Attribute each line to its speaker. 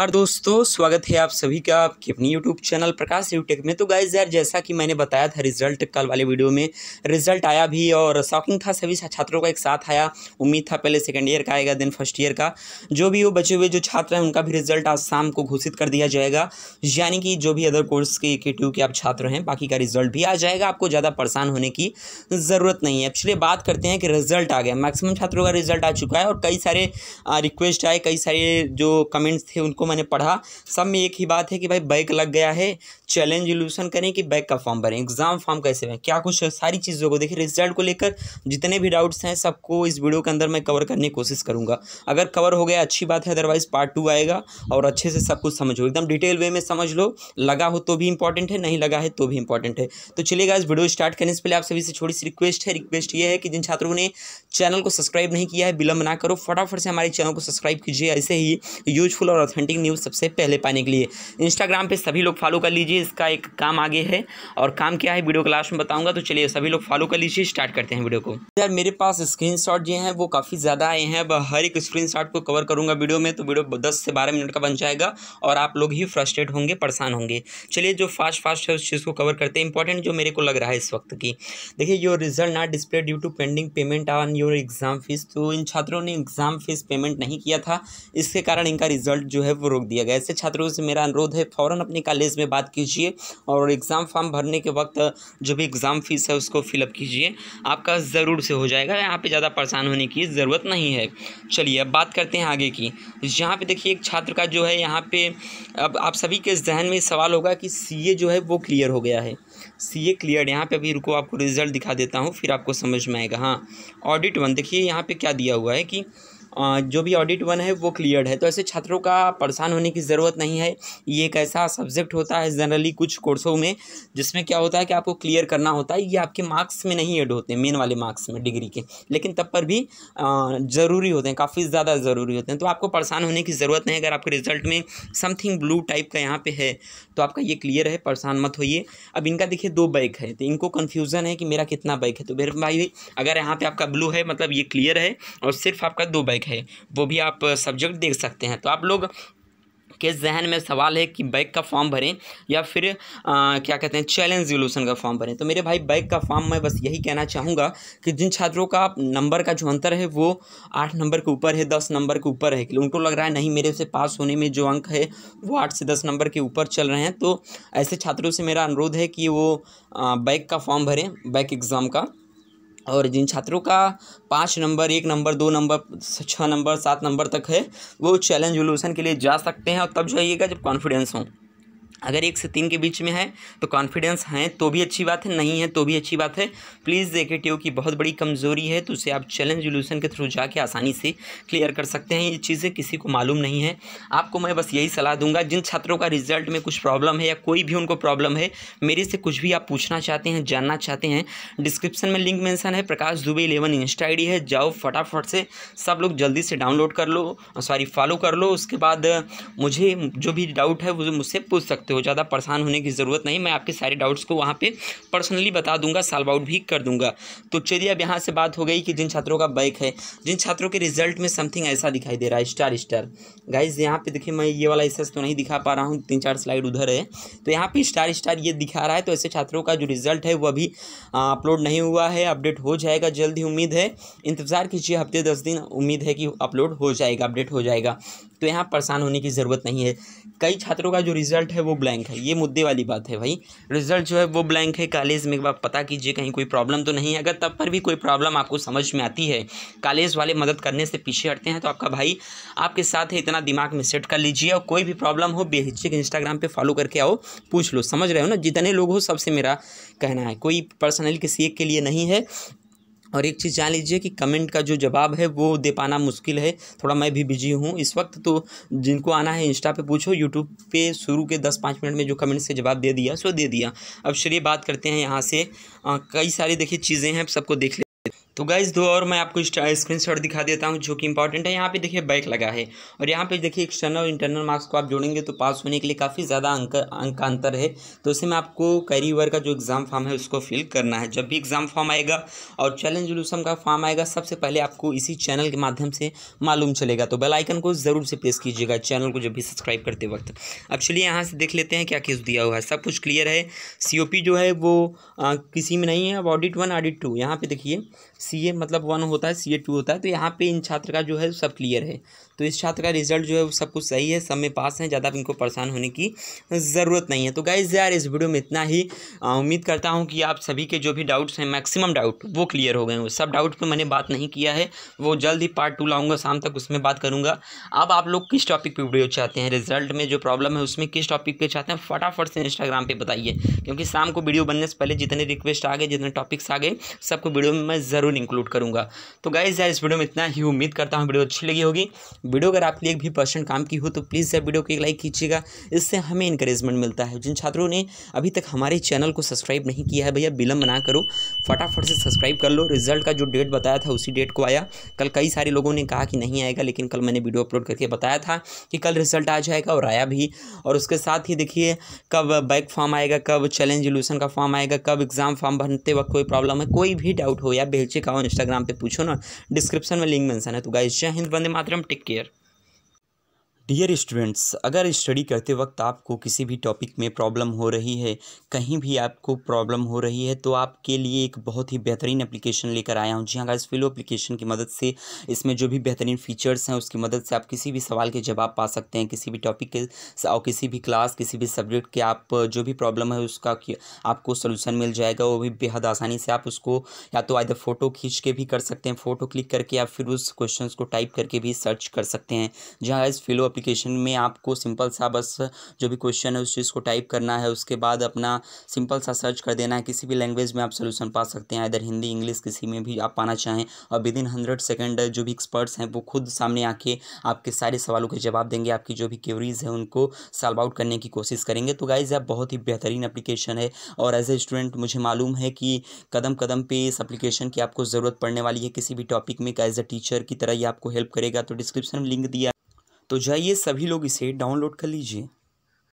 Speaker 1: और दोस्तों स्वागत है आप सभी का आपके अपनी यूट्यूब चैनल प्रकाश यूटेक में तो गाइज यार जैसा कि मैंने बताया था रिजल्ट कल वाले वीडियो में रिजल्ट आया भी और शॉकिंग था सभी छात्रों का एक साथ आया उम्मीद था पहले सेकेंड ईयर का आएगा देन फर्स्ट ईयर का जो भी वो बचे हुए जो छात्र हैं उनका भी रिजल्ट आज शाम को घोषित कर दिया जाएगा यानी कि जो भी अदर कोर्स के के ट्यू के आप छात्र हैं बाकी का रिजल्ट भी आ जाएगा आपको ज़्यादा परेशान होने की ज़रूरत नहीं है एक्चुअली बात करते हैं कि रिजल्ट आ गया मैक्सिमम छात्रों का रिजल्ट आ चुका है और कई सारे रिक्वेस्ट आए कई सारे जो कमेंट्स थे उनको को मैंने पढ़ा सब में एक ही बात है कि भाई बैक लग गया है चैलेंज रिल्यूशन करें कि बैक का फॉर्म भरें एग्जाम फॉर्म कैसे भरें क्या कुछ सारी चीज़ों को देखिए रिजल्ट को लेकर जितने भी डाउट्स हैं सबको इस वीडियो के अंदर मैं कवर करने की कोशिश करूँगा अगर कवर हो गया अच्छी बात है अदरवाइज़ पार्ट टू आएगा और अच्छे से सब कुछ समझो एकदम डिटेल वे में समझ लो लगा हो तो भी इंपॉर्टेंट है नहीं लगा है तो भी इंपॉर्टेंट है तो चलिएगा इस वीडियो स्टार्ट करने से पहले आप सभी से छोटी सी रिक्वेस्ट है रिक्वेस्ट ये है कि जिन छात्रों ने चैनल को सब्सक्राइब नहीं किया है विलंब ना करो फटाफट से हमारे चैनल को सब्सक्राइब कीजिए ऐसे ही यूजफुल और ऑथेंटिक ब्रेकिंग न्यूज़ सबसे पहले पाने के लिए इंस्टाग्राम पे सभी लोग फॉलो कर लीजिए इसका एक काम आगे है और काम क्या है वीडियो क्लास में बताऊंगा तो चलिए सभी लोग फॉलो कर लीजिए स्टार्ट करते हैं वीडियो को यार मेरे पास स्क्रीन जो हैं वो काफ़ी ज़्यादा आए हैं अब हर एक स्क्रीन को कवर करूँगा वीडियो में तो वीडियो दस से बारह मिनट का बन जाएगा और आप लोग ही फ्रस्ट्रेट होंगे परेशान होंगे चलिए जो फास्ट फास्ट है उस चीज़ को कवर करते हैं इंपॉर्टेंट जो मेरे को लग रहा है इस वक्त की देखिए your result not display due to pending payment on your exam fees तो इन छात्रों ने एग्ज़ाम फीस पेमेंट नहीं किया था इसके कारण इनका रिजल्ट जो है पर रोक दिया गया ऐसे छात्रों से मेरा अनुरोध है फ़ौरन अपने कॉलेज में बात कीजिए और एग्ज़ाम फॉर्म भरने के वक्त जो भी एग्ज़ाम फ़ीस है उसको फिलअप कीजिए आपका ज़रूर से हो जाएगा यहाँ पर ज़्यादा परेशान होने की ज़रूरत नहीं है चलिए अब बात करते हैं आगे की यहाँ पर देखिए एक छात्र का जो है यहाँ पर अब आप सभी के जहन में सवाल होगा कि सी जो है वो क्लियर हो गया है सी ए क्लियर यहाँ पे अभी रुको आपको रिजल्ट दिखा देता हूँ फिर आपको समझ में आएगा हाँ ऑडिट वन देखिए यहाँ पे क्या दिया हुआ है कि जो भी ऑडिट वन है वो क्लियर है तो ऐसे छात्रों का परेशान होने की ज़रूरत नहीं है ये एक ऐसा सब्जेक्ट होता है जनरली कुछ कोर्सों में जिसमें क्या होता है कि आपको क्लियर करना होता है ये आपके मार्क्स में नहीं एड होते हैं मेन वाले मार्क्स में डिग्री के लेकिन तब पर भी ज़रूरी होते हैं काफ़ी ज़्यादा ज़रूरी होते हैं तो आपको परेशान होने की ज़रूरत नहीं अगर आपके रिजल्ट में समथिंग ब्लू टाइप का यहाँ पर है तो आपका ये क्लियर है परेशान मत होइए अब इनका देखिए दो बैक है तो इनको कन्फ्यूज़न है कि मेरा कितना बैक है तो मेरे भाई अगर यहाँ पर आपका ब्लू है मतलब ये क्लियर है और सिर्फ आपका दो बैक बैक है वो भी आप सब्जेक्ट देख सकते हैं तो आप लोग के जहन में सवाल है कि बैक का फॉर्म भरें या फिर आ, क्या कहते हैं चैलेंज रिवोल्यूशन का फॉर्म भरें तो मेरे भाई बैक का फॉर्म मैं बस यही कहना चाहूँगा कि जिन छात्रों का नंबर का जो अंतर है वो आठ नंबर के ऊपर है दस नंबर के ऊपर है उनको लग रहा है नहीं मेरे से पास होने में जो अंक है वो आठ से दस नंबर के ऊपर चल रहे हैं तो ऐसे छात्रों से मेरा अनुरोध है कि वो बैक का फॉर्म भरें बैक एग्ज़ाम का और जिन छात्रों का पाँच नंबर एक नंबर दो नंबर छः नंबर सात नंबर तक है वो चैलेंज वोल्यूशन के लिए जा सकते हैं और तब जाइएगा जब कॉन्फिडेंस हो अगर एक से तीन के बीच में है तो कॉन्फिडेंस हैं तो भी अच्छी बात है नहीं है तो भी अच्छी बात है प्लीज़ जेकेटीओ की बहुत बड़ी कमज़ोरी है तो उसे आप चैलेंज सोल्यूशन के थ्रू जाके आसानी से क्लियर कर सकते हैं ये चीज़ें किसी को मालूम नहीं है आपको मैं बस यही सलाह दूंगा जिन छात्रों का रिजल्ट में कुछ प्रॉब्लम है या कोई भी उनको प्रॉब्लम है मेरे से कुछ भी आप पूछना चाहते हैं जानना चाहते हैं डिस्क्रिप्शन में लिंक मैंसन है प्रकाश दुबे इलेवन इंस्टा आई है जाओ फटाफट से सब लोग जल्दी से डाउनलोड कर लो सॉरी फॉलो कर लो उसके बाद मुझे जो भी डाउट है वो मुझसे पूछ सकते हो हो ज़्यादा परेशान होने की ज़रूरत नहीं मैं आपके सारे डाउट्स को वहाँ पर पर्सनली बता दूंगा सॉल्व आउट भी कर दूंगा तो चलिए अब यहाँ से बात हो गई कि जिन छात्रों का बैक है जिन छात्रों के रिजल्ट में समथिंग ऐसा दिखाई दे रहा है स्टार स्टार गाइज यहाँ पर देखिए मैं ये वाला एसेस तो नहीं दिखा पा रहा हूँ तीन चार स्लाइड उधर है तो यहाँ पर स्टार स्टार ये दिखा रहा है तो ऐसे छात्रों का जो रिजल्ट है वो अभी अपलोड नहीं हुआ है अपडेट हो जाएगा जल्द ही उम्मीद है इंतज़ार कीजिए हफ्ते दस दिन उम्मीद है कि अपलोड हो जाएगा अपडेट हो जाएगा तो यहाँ परेशान होने की ज़रूरत नहीं है कई छात्रों का जो रिजल्ट है वो ब्लैंक है ये मुद्दे वाली बात है भाई रिजल्ट जो है वो ब्लैंक है कॉलेज में आप पता कीजिए कहीं कोई प्रॉब्लम तो नहीं है अगर तब पर भी कोई प्रॉब्लम आपको समझ में आती है कॉलेज वाले मदद करने से पीछे हटते हैं तो आपका भाई आपके साथ है इतना दिमाग में सेट कर लीजिए और कोई भी प्रॉब्लम हो बेहिचक इंस्टाग्राम पर फॉलो करके आओ पूछ लो समझ रहे हो ना जितने लोग हो सबसे मेरा कहना है कोई पर्सनल किसी एक के लिए नहीं है और एक चीज़ जान लीजिए कि कमेंट का जो जवाब है वो दे पाना मुश्किल है थोड़ा मैं भी बिजी हूँ इस वक्त तो जिनको आना है इंस्टा पे पूछो यूट्यूब पे शुरू के दस पाँच मिनट में जो कमेंट से जवाब दे दिया सो दे दिया अब चलिए बात करते हैं यहाँ से आ, कई सारी देखिए चीज़ें हैं सबको देख तो गाइज दो और मैं आपको स्क्रीन शॉट दिखा देता हूँ जो कि इंपॉर्टेंट है यहाँ पे देखिए बैक लगा है और यहाँ पे देखिए एक्सटर्नल और इंटरनल मार्क्स को आप जोड़ेंगे तो पास होने के लिए काफ़ी ज़्यादा अंक अंक का अंतर है तो उसे मैं आपको कैरी ओवर का जो एग्ज़ाम फॉर्म है उसको फिल करना है जब भी एग्ज़ाम फॉर्म आएगा और चैलेंज लूसम का फॉर्म आएगा सबसे पहले आपको इसी चैनल के माध्यम से मालूम चलेगा तो बेलाइकन को ज़रूर से प्रेस कीजिएगा चैनल को जब भी सब्सक्राइब करते वक्त अब चलिए यहाँ से देख लेते हैं क्या किस दिया हुआ है सब कुछ क्लियर है सी जो है वो किसी में नहीं है अब ऑडिट वन ऑडिट टू यहाँ पर देखिए सी ए मतलब वन होता है सी ए टू होता है तो यहाँ पे इन छात्र का जो है सब क्लियर है तो इस छात्र का रिजल्ट जो है वो सब कुछ सही है सब में पास हैं ज़्यादा इनको परेशान होने की ज़रूरत नहीं है तो गाइज यार इस वीडियो में इतना ही उम्मीद करता हूँ कि आप सभी के जो भी डाउट्स हैं मैक्सिमम डाउट वो क्लियर हो गए हैं सब डाउट पर मैंने बात नहीं किया है वो जल्द ही पार्ट टू लाऊंगा शाम तक उसमें बात करूँगा अब आप लोग किस टॉपिक पर वीडियो चाहते हैं रिजल्ट में जो प्रॉब्लम है उसमें किस टॉपिक पर चाहते हैं फटाफट से इंस्टाग्राम पर बताइए क्योंकि शाम को वीडियो बनने से पहले जितने रिक्वेस्ट आ गए जितने टॉपिक्स आ गए सबको वीडियो में मैं ज़रूर बिल्कुल इंक्लूड करूंगा तो गाइज यार इस वीडियो में इतना ही उम्मीद करता हूँ वीडियो अच्छी लगी होगी वीडियो अगर आपके लिए भी परसेंट काम की हो तो प्लीज़ यार वीडियो को एक लाइक कीजिएगा इससे हमें इंकरेजमेंट मिलता है जिन छात्रों ने अभी तक हमारे चैनल को सब्सक्राइब नहीं किया है भैया विलंब ना करो फटाफट से सब्सक्राइब कर लो रिजल्ट का जो डेट बताया था उसी डेट को आया कल कई सारे लोगों ने कहा कि नहीं आएगा लेकिन कल मैंने वीडियो अपलोड करके बताया था कि कल रिजल्ट आ जाएगा और आया भी और उसके साथ ही देखिए कब बैक फॉर्म आएगा कब चैलेंज एलूशन का फॉर्म आएगा कब एग्ज़ाम फॉर्म भरते वक्त कोई प्रॉब्लम है कोई भी डाउट हो या बेलचे लिखा हो इंस्टाग्राम पे पूछो ना डिस्क्रिप्शन में लिंक मेंशन है तो गाइज जय हिंद वंदे मातरम टेक केयर डियर स्टूडेंट्स अगर स्टडी करते वक्त आपको किसी भी टॉपिक में प्रॉब्लम हो रही है कहीं भी आपको प्रॉब्लम हो रही है तो आपके लिए एक बहुत ही बेहतरीन एप्लीकेशन लेकर आया हूँ जी हाँ इस फिलो एप्लीकेशन की मदद से इसमें जो भी बेहतरीन फीचर्स हैं उसकी मदद से आप किसी भी सवाल के जवाब पा सकते हैं किसी भी टॉपिक के और किसी भी क्लास किसी भी सब्जेक्ट के आप जो भी प्रॉब्लम है उसका आपको सोल्यूशन मिल जाएगा वो भी बेहद आसानी से आप उसको या तो आधा फ़ोटो खींच के भी कर सकते हैं फ़ोटो क्लिक करके या फिर उस क्वेश्चन को टाइप करके भी सर्च कर सकते हैं जी हाँ इस फिलो एप्लीकेशन में आपको सिंपल सा बस जो भी क्वेश्चन है उस चीज़ को टाइप करना है उसके बाद अपना सिंपल सा सर्च कर देना है किसी भी लैंग्वेज में आप सोल्यूशन पा सकते हैं इधर हिंदी इंग्लिश किसी में भी आप पाना चाहें और विद इन हंड्रेड सेकेंड जो भी एक्सपर्ट्स हैं वो खुद सामने आके आपके सारे सवालों के जवाब देंगे आपकी जो भी क्यूरीज हैं उनको सॉल्व आउट करने की कोशिश करेंगे तो गाइज आप बहुत ही बेहतरीन अप्लीकेशन है और एज ए स्टूडेंट मुझे मालूम है कि कदम कदम पे इस एप्लीकेशन की आपको ज़रूरत पड़ने वाली है किसी भी टॉपिक में एज ए टीचर की तरह ये आपको हेल्प करेगा तो डिस्क्रिप्शन में लिंक दिया तो जाइए सभी लोग इसे डाउनलोड कर लीजिए